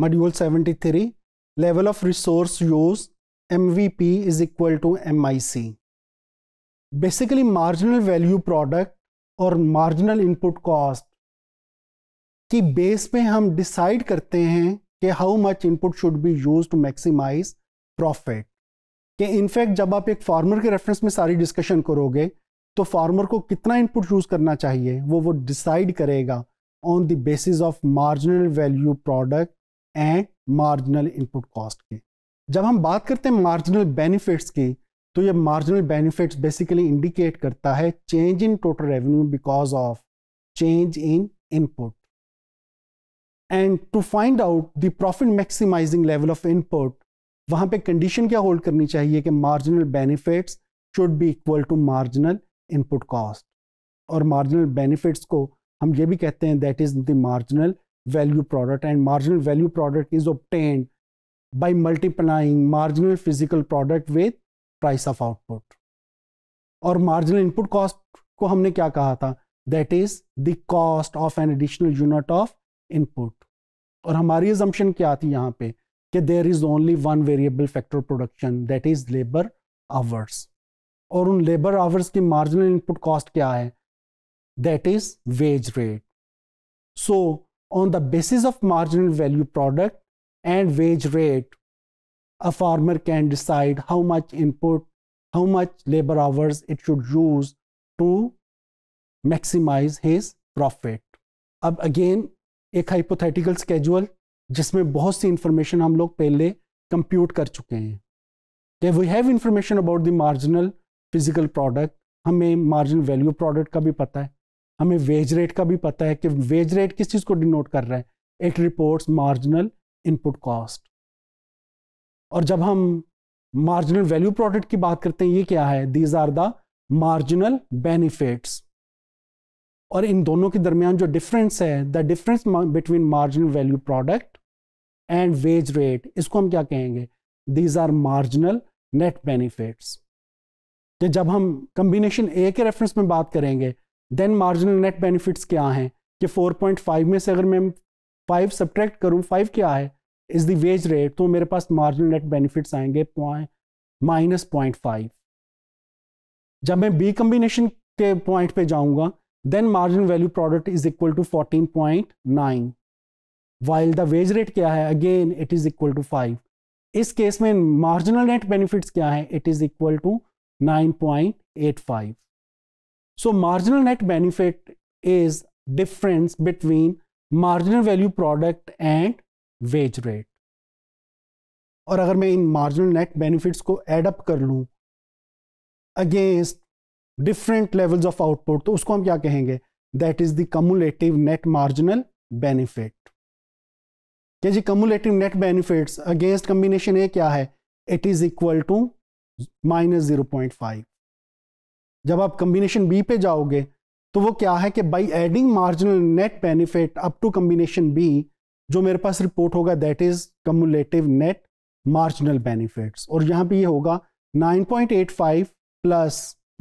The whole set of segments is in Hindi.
Module 73 level of resource use M V P is equal to M I C basically marginal value product और मार्जिनल इनपुट कॉस्ट की बेस पे हम डिसाइड करते हैं कि how much input should be use to maximise profit कि इनफैक्ट जब आप एक फार्मर के रेफरेंस में सारी डिस्कशन करोगे तो फार्मर को कितना इनपुट यूज करना चाहिए वो वो डिसाइड करेगा on the basis of marginal value product and marginal input cost की जब हम बात करते हैं मार्जिनल बेनिफिट्स की तो ये मार्जिनल बेनिफिट्स बेसिकली इंडिकेट करता है change in total revenue because of change in input and to find out the profit maximising level of input वहां पे कंडीशन क्या होल्ड करनी चाहिए कि marginal benefits should be equal to marginal input cost और मार्जिनल बेनिफिट्स को हम ये भी कहते हैं that is the marginal value product and marginal value product is obtained by multiplying marginal physical product with price of output or marginal input cost ko humne kya kaha tha that is the cost of an additional unit of input aur hamari assumption kya thi yahan pe ki there is only one variable factor production that is labor hours aur un labor hours ki marginal input cost kya hai that is wage rate so on the basis of marginal value product and wage rate, a farmer can decide how much input, how much labor hours it should use to maximize his profit. अब अगेन एक हाइपोथेटिकल स्केजुअल जिसमें बहुत सी इंफॉर्मेशन हम लोग पहले कंप्यूट कर चुके हैं we have information about the marginal physical product हमें मार्जिनल वैल्यू प्रोडक्ट का भी पता है हमें वेज रेट का भी पता है कि वेज रेट किस चीज़ को डिनोट कर रहा है it reports marginal input cost और जब हम मार्जिनल वैल्यू प्रोडक्ट की बात करते हैं ये क्या है these are the marginal benefits और इन दोनों के दरमियान जो डिफरेंस है the difference between marginal value product and wage rate इसको हम क्या कहेंगे these are marginal net benefits जब हम कम्बिनेशन ए के रेफरेंस में बात करेंगे देन मार्जिनल नेट बेनिफिट्स क्या हैं कि 4.5 में से अगर मैं 5 सब्ट्रैक्ट करूं 5 क्या है इज़ दी वेज रेट तो मेरे पास मार्जिनल नेट बेनिफिट्स आएंगे माइनस पॉइंट फाइव जब मैं बी कम्बिनेशन के पॉइंट पे जाऊंगा then margin value product is equal to fourteen point nine while the wage rate क्या है again it is equal to five इस केस में मार्जिनल नेट बेनिफिट्स क्या है it is equal to nine point eight five So marginal net benefit is difference between marginal value product and wage rate. और अगर मैं इन marginal net benefits को add up कर लूँ against different levels of output तो उसको हम क्या कहेंगे That is the cumulative net marginal benefit. क्या जी cumulative net benefits against combination A क्या है? It is equal to minus 0.5. जब आप कम्बिनेशन बी पे जाओगे तो वो क्या है कि by adding marginal net benefit up to combination B जो मेरे पास रिपोर्ट होगा that is cumulative net marginal benefits और यहाँ पे ये होगा 9.85 प्लस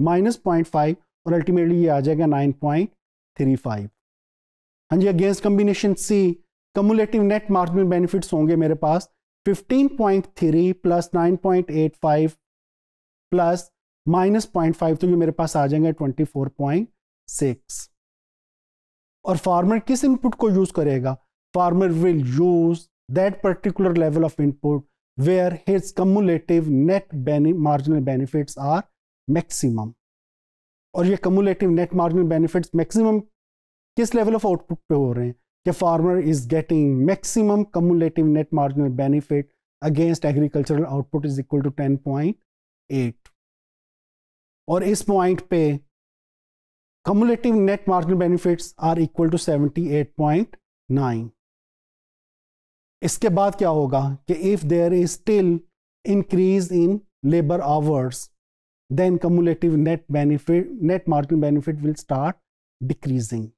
माइनस पॉइंट फाइव और अल्टीमेटली ये आ जाएगा 9.35 हाँ जी against combination C cumulative net marginal benefits होंगे मेरे पास 15.3 plus nine plus minus point five तो ये मेरे पास आ जाएंगे ट्वेंटी फोर पॉइंट सिक्स और फार्मर किस इनपुट को यूज करेगा farmer will use that particular level of input where his cumulative net marginal benefits are maximum और ये cumulative net marginal benefits maximum किस लेवल ऑफ आउटपुट पे हो रहे हैं कि farmer is getting maximum cumulative net marginal benefit against agricultural output is equal to ten point eight और इस पॉइंट पे cumulative net margin benefits are equal to 78.9 इसके बाद क्या होगा कि if there is still increase in labour hours then cumulative net benefit net margin benefit will start decreasing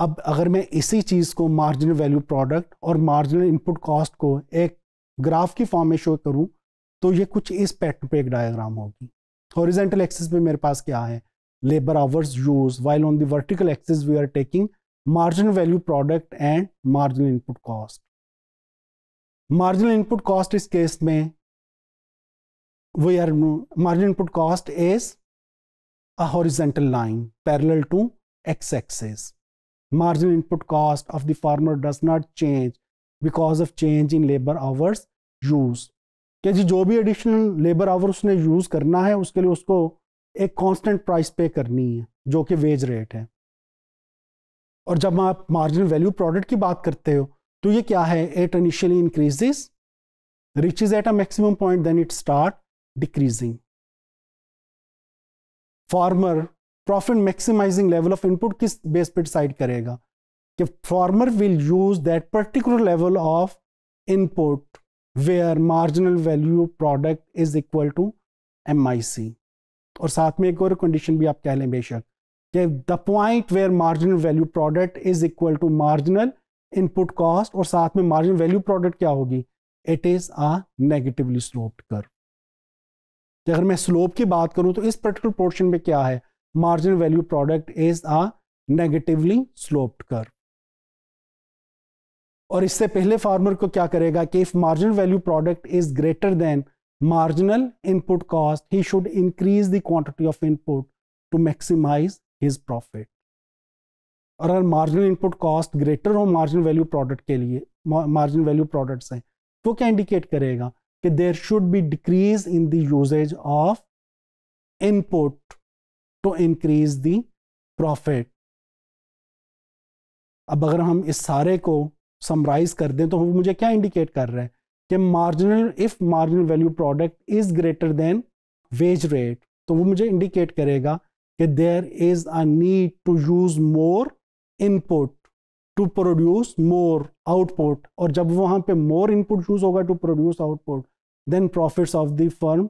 अब अगर मैं इसी चीज़ को मार्जिनल वैल्यू प्रोडक्ट और मार्जिनल इनपुट कॉस्ट को एक ग्राफ की फॉर्म में शो करूं तो ये कुछ इस पैटर्न पे एक डायग्राम होगी हॉरिजेंटल एक्सिस पे मेरे पास क्या है labour hours use while on vertical vertical axis we are taking margin value product and marginal input cost marginal input cost इस केस में we are margin input cost is a horizontal line parallel to X axis margin input cost of the farmer does not change because of change in labour hours use कि जी जो भी एडिशनल लेबर आवर उसने यूज़ करना है उसके लिए उसको एक कांस्टेंट प्राइस पे करनी है जो कि वेज रेट है और जब आप मार्जिन वैल्यू प्रोडक्ट की बात करते हो तो ये क्या है it initially increases reaches at a maximum point then it start decreasing farmer profit maximising level of input किस बेस पर डिसाइड करेगा कि farmer will use that particular level of input where marginal value product is equal to M I C और साथ में एक और कंडीशन भी आप कह लें बेशक कि the point where marginal value product is equal to marginal input cost और साथ में मार्जिनल वैल्यू प्रोडक्ट क्या होगी it is a negatively sloped curve अगर मैं स्लोप की बात करूं तो इस पर्टिकुलर पोर्शन में क्या है marginal value product is a negatively sloped curve और इससे पहले फार्मर को क्या करेगा कि if marginal value product is greater than marginal input cost he should increase the quantity of input to maximise his profit और अगर मार्जिनल इनपुट कॉस्ट ग्रेटर हो मार्जिनल वैल्यू प्रोडक्ट के लिए मार्जिनल वैल्यू प्रोडक्ट्स हैं तो क्या इंडिकेट करेगा कि there should be decrease in the usages of input to increase the profit अब अगर हम इस सारे को समराइज कर दें तो वो मुझे क्या इंडिकेट कर रहा है कि marginal if marginal value product is greater than wage rate तो वो मुझे इंडिकेट करेगा कि there is a need to use more input to produce more output और जब वहां पे मोर इनपुट यूज़ होगा to produce output then profits of the firm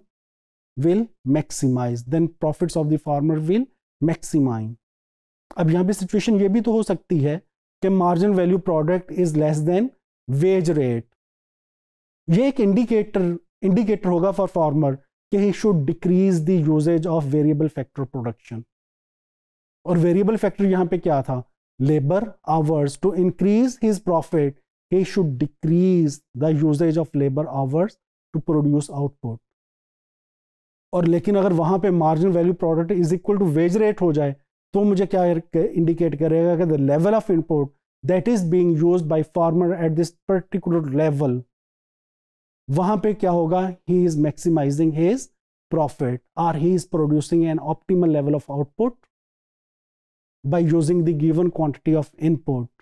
will maximise then profits of the farmer will maximise अब यहां पे सिचुएशन ये भी तो हो सकती है कि margin value product is less than wage rate ये एक इंडिकेटर इंडिकेटर होगा फॉर फार्मर कि he should decrease the usages of variable factor production और वेरिएबल फैक्टर यहां पे क्या था labour hours to increase his profit he should decrease the usages of labour hours to produce output और लेकिन अगर वहां पे margin value product is equal to wage rate हो जाए तो मुझे क्या इंडिकेट करेगा कि the level of input that is being used by farmer at this particular level वहां पे क्या होगा he is maximising his profit or he is producing an optimal level of output by using the given quantity of input